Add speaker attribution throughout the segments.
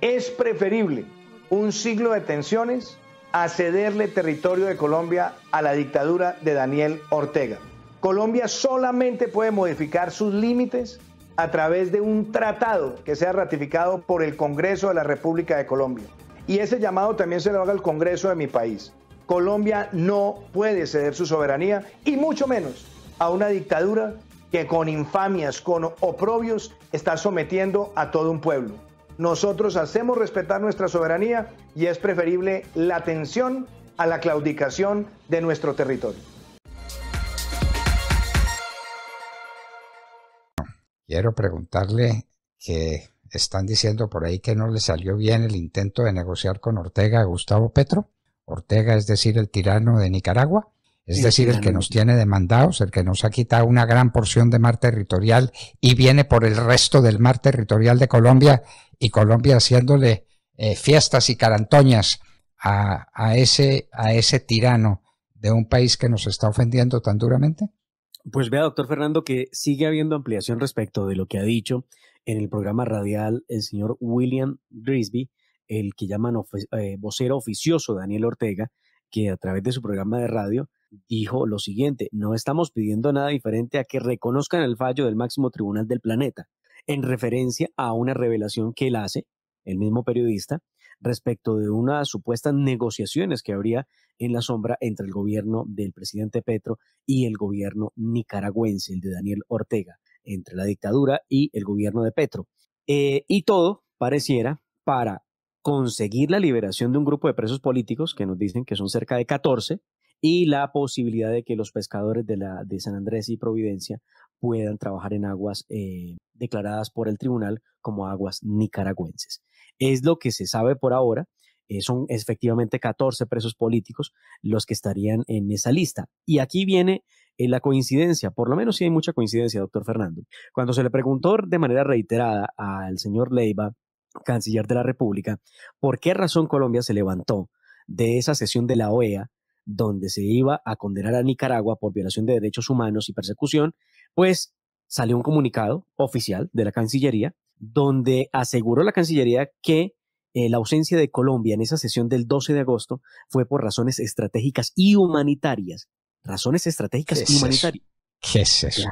Speaker 1: Es preferible un siglo de tensiones a cederle territorio de Colombia a la dictadura de Daniel Ortega. Colombia solamente puede modificar sus límites a través de un tratado que sea ratificado por el Congreso de la República de Colombia. Y ese llamado también se lo haga el Congreso de mi país. Colombia no puede ceder su soberanía y mucho menos a una dictadura que con infamias, con oprobios, está sometiendo a todo un pueblo nosotros hacemos respetar nuestra soberanía y es preferible la atención a la claudicación de nuestro territorio.
Speaker 2: Quiero preguntarle que están diciendo por ahí que no le salió bien el intento de negociar con Ortega a Gustavo Petro. Ortega es decir, el tirano de Nicaragua. Es decir, el que nos tiene demandados, el que nos ha quitado una gran porción de mar territorial y viene por el resto del mar territorial de Colombia y Colombia haciéndole eh, fiestas y carantoñas a, ese, a ese tirano de un país que nos está ofendiendo tan duramente?
Speaker 1: Pues vea, doctor Fernando, que sigue habiendo ampliación respecto de lo que ha dicho en el programa radial el señor William Grisby, el que llaman eh, vocero oficioso Daniel Ortega, que a través de su programa de radio dijo lo siguiente, no estamos pidiendo nada diferente a que reconozcan el fallo del máximo tribunal del planeta, en referencia a una revelación que él hace, el mismo periodista, respecto de unas supuestas negociaciones que habría en la sombra entre el gobierno del presidente Petro y el gobierno nicaragüense, el de Daniel Ortega, entre la dictadura y el gobierno de Petro. Eh, y todo pareciera para conseguir la liberación de un grupo de presos políticos que nos dicen que son cerca de 14, y la posibilidad de que los pescadores de, la, de San Andrés y Providencia puedan trabajar en aguas eh, declaradas por el tribunal como aguas nicaragüenses. Es lo que se sabe por ahora. Eh, son efectivamente 14 presos políticos los que estarían en esa lista. Y aquí viene eh, la coincidencia, por lo menos si hay mucha coincidencia, doctor Fernando. Cuando se le preguntó de manera reiterada al señor Leiva, canciller de la República, por qué razón Colombia se levantó de esa sesión de la OEA donde se iba a condenar a Nicaragua por violación de derechos humanos y persecución, pues salió un comunicado oficial de la Cancillería donde aseguró la Cancillería que eh, la ausencia de Colombia en esa sesión del 12 de agosto fue por razones estratégicas y humanitarias. Razones estratégicas y humanitarias. ¿Qué es eso?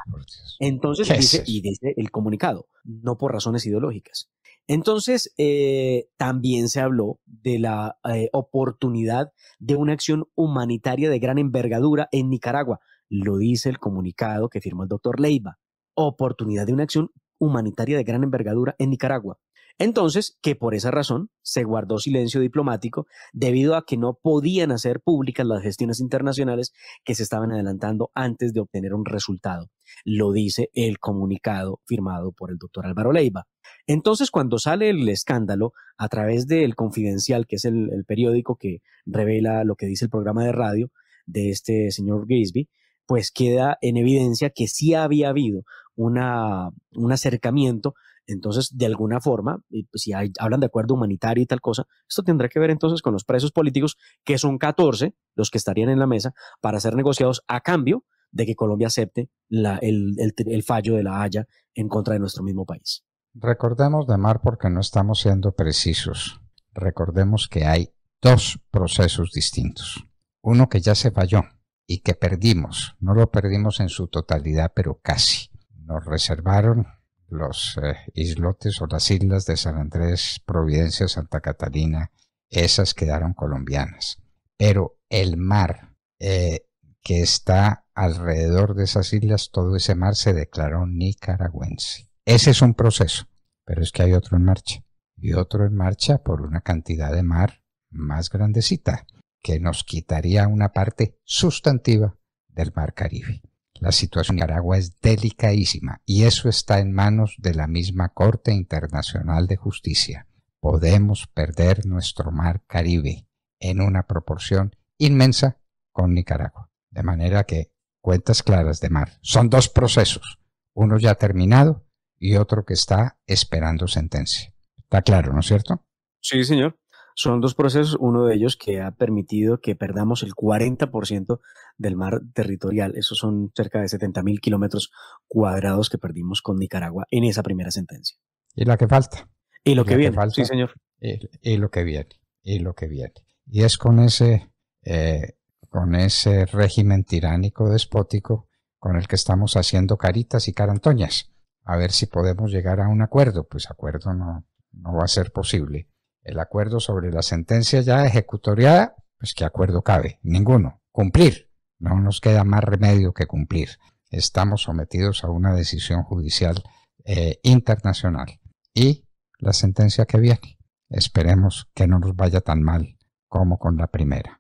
Speaker 1: Entonces dice, y dice el comunicado, no por razones ideológicas. Entonces, eh, también se habló de la eh, oportunidad de una acción humanitaria de gran envergadura en Nicaragua. Lo dice el comunicado que firmó el doctor Leiva. Oportunidad de una acción humanitaria de gran envergadura en Nicaragua. Entonces, que por esa razón se guardó silencio diplomático debido a que no podían hacer públicas las gestiones internacionales que se estaban adelantando antes de obtener un resultado. Lo dice el comunicado firmado por el doctor Álvaro Leiva. Entonces, cuando sale el escándalo a través del Confidencial, que es el, periódico que revela lo que dice el programa de radio de este señor Gisby, pues queda en evidencia que sí había habido una, un acercamiento entonces, de alguna forma, pues, si hablan de acuerdo humanitario y tal cosa, esto tendrá que ver entonces con los presos políticos, que son 14 los que estarían en la mesa para ser negociados a cambio de que Colombia acepte el, fallo de la Haya en contra de nuestro mismo país.
Speaker 2: Recordemos, mar porque no estamos siendo precisos. Recordemos que hay dos procesos distintos. Uno que ya se falló y que perdimos. No lo perdimos en su totalidad, pero casi. Nos reservaron los eh, islotes o las islas de San Andrés, Providencia, Santa Catalina, esas quedaron colombianas. Pero el mar eh, que está alrededor de esas islas, todo ese mar se declaró nicaragüense. Ese es un proceso, pero es que hay otro en marcha. Y otro en marcha por una cantidad de mar más grandecita, que nos quitaría una parte sustantiva del mar Caribe. La situación en Nicaragua es delicadísima y eso está en manos de la misma Corte Internacional de Justicia. Podemos perder nuestro mar Caribe en una proporción inmensa con Nicaragua. De manera que cuentas claras de mar. Son dos procesos, uno ya terminado y otro que está esperando sentencia. Está claro, ¿no es cierto?
Speaker 1: Sí, señor. Son dos procesos, uno de ellos que ha permitido que perdamos el 40% del mar territorial. Esos son cerca de 70.000 kilómetros cuadrados que perdimos con Nicaragua en esa primera sentencia.
Speaker 2: Y la que falta. Y lo que viene, sí señor. Y, lo que viene, y lo que viene. Y es con ese, eh, con ese régimen tiránico despótico con el que estamos haciendo caritas y carantoñas. A ver si podemos llegar a un acuerdo. Pues acuerdo no, no va a ser posible el acuerdo sobre la sentencia ya ejecutoriada, pues qué acuerdo cabe, ninguno, cumplir, no nos queda más remedio que cumplir. Estamos sometidos a una decisión judicial eh, internacional y la sentencia que viene. Esperemos que no nos vaya tan mal como con la primera.